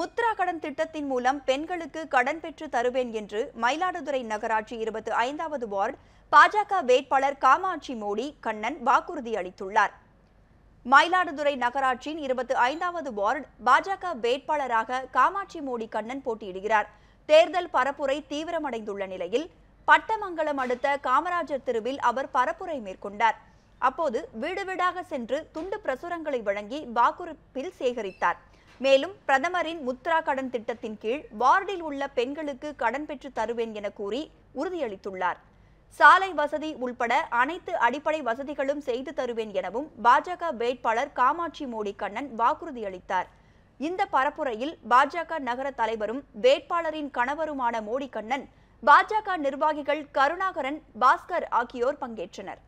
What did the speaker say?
முத்ரா கடன் திட்டத்தின் மூலம் பெண்களுக்கு கடன் பெற்று தருவேன் என்று மயிலாடுதுறை நகராட்சி இருபத்தி ஐந்தாவது வார்டு பாஜக வேட்பாளர் காமாட்சி மோடி கண்ணன் வாக்குறுதி அளித்துள்ளார் மயிலாடுதுறை நகராட்சியின் இருபத்தி ஐந்தாவது வார்டு பாஜக வேட்பாளராக காமாட்சி மோடி கண்ணன் போட்டியிடுகிறார் தேர்தல் பரப்புரை தீவிரமடைந்துள்ள நிலையில் பட்டமங்கலம் அடுத்த காமராஜர் தெருவில் அவர் பரப்புரை மேற்கொண்டார் அப்போது வீடு வீடாக சென்று துண்டு பிரசுரங்களை வழங்கி வாக்குறுப்பில் சேகரித்தார் மேலும் பிரதமரின் முத்ரா கடன் திட்டத்தின் கீழ் வார்டில் உள்ள பெண்களுக்கு கடன் பெற்று தருவேன் என கூறி உறுதியளித்துள்ளார் சாலை வசதி உள்பட அனைத்து அடிப்படை வசதிகளும் செய்து தருவேன் எனவும் பாஜக வேட்பாளர் காமாட்சி மோடி கண்ணன் வாக்குறுதியளித்தார் இந்த பரப்புரையில் பாஜக நகர தலைவரும் வேட்பாளரின் கணவருமான மோடி கண்ணன் பாஜக நிர்வாகிகள் கருணாகரன் பாஸ்கர் ஆகியோர் பங்கேற்றனர்